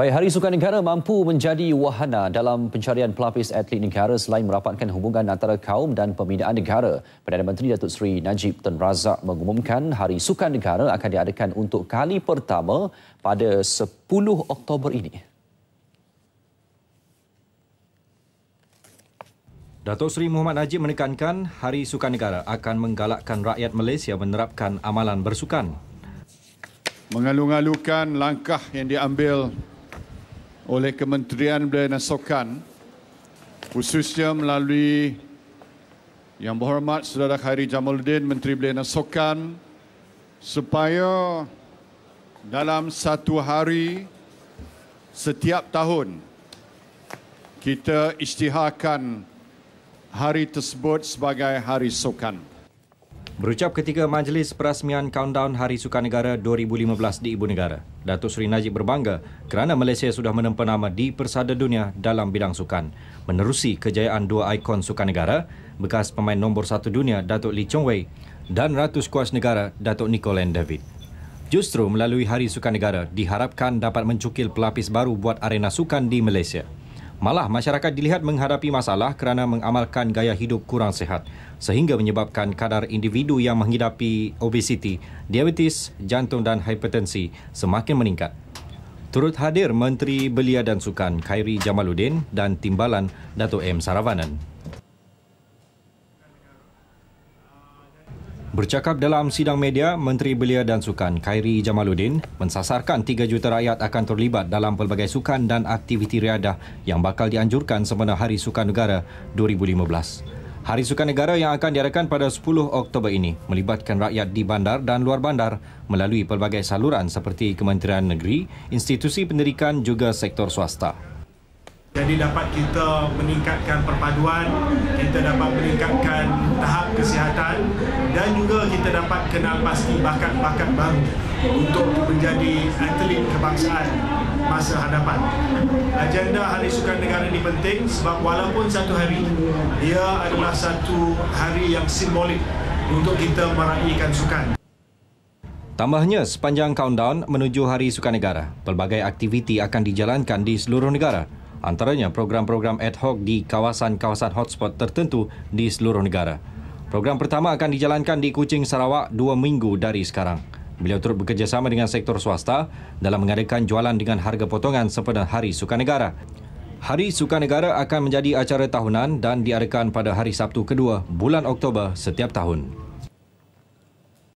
Baik, Hari Sukan Negara mampu menjadi wahana dalam pencarian pelapis atlet negara selain merapatkan hubungan antara kaum dan pembinaan negara. Perdana Menteri Datuk Seri Najib Tun Razak mengumumkan Hari Sukan Negara akan diadakan untuk kali pertama pada 10 Oktober ini. Datuk Seri Muhammad Najib menekankan Hari Sukan Negara akan menggalakkan rakyat Malaysia menerapkan amalan bersukan. Mengalung-alungkan langkah yang diambil oleh Kementerian Belia dan Sokan khususnya melalui Yang Berhormat Saudara Khairi Jamaluddin Menteri Belia dan Sokan supaya dalam satu hari setiap tahun kita istiharkan hari tersebut sebagai hari sokan. Berucap ketika majlis perasmian countdown Hari Sukan Negara 2015 di Ibu Negara, Datuk Seri Najib berbangga kerana Malaysia sudah menempa nama di persada dunia dalam bidang sukan. Menerusi kejayaan dua ikon sukan negara, bekas pemain nombor satu dunia Datuk Lee Chong Wei dan Ratu Skuas Negara Datuk Nicolene David. Justru melalui Hari Sukan Negara diharapkan dapat mencukil pelapis baru buat arena sukan di Malaysia. Malah masyarakat dilihat menghadapi masalah kerana mengamalkan gaya hidup kurang sehat sehingga menyebabkan kadar individu yang menghidapi obesiti, diabetes, jantung dan hipertensi semakin meningkat. Turut hadir Menteri Belia dan Sukan Khairi Jamaluddin dan Timbalan Dato' M. Saravanan. Bercakap dalam sidang media, Menteri Belia dan Sukan Khairi Jamaluddin mensasarkan 3 juta rakyat akan terlibat dalam pelbagai sukan dan aktiviti riadah yang bakal dianjurkan semena Hari Sukan Negara 2015. Hari Sukan Negara yang akan diadakan pada 10 Oktober ini melibatkan rakyat di bandar dan luar bandar melalui pelbagai saluran seperti Kementerian Negeri, institusi pendidikan juga sektor swasta. Jadi dapat kita meningkatkan perpaduan, kita dapat meningkatkan tahap kesihatan dan juga kita dapat kenal pasti bakat-bakat baru untuk menjadi atlet kebangsaan masa hadapan. Agenda Hari Sukan Negara ini penting sebab walaupun satu hari, ia adalah satu hari yang simbolik untuk kita meraihkan sukan. Tambahnya, sepanjang countdown menuju Hari Sukan Negara, pelbagai aktiviti akan dijalankan di seluruh negara antaranya program-program ad hoc di kawasan-kawasan hotspot tertentu di seluruh negara. Program pertama akan dijalankan di Kuching, Sarawak dua minggu dari sekarang. Beliau turut bekerjasama dengan sektor swasta dalam mengadakan jualan dengan harga potongan sempena Hari Suka Negara. Hari Suka Negara akan menjadi acara tahunan dan diadakan pada hari Sabtu kedua bulan Oktober setiap tahun.